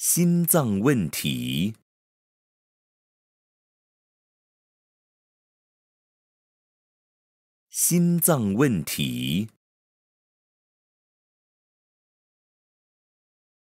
心脏问题，心脏问题。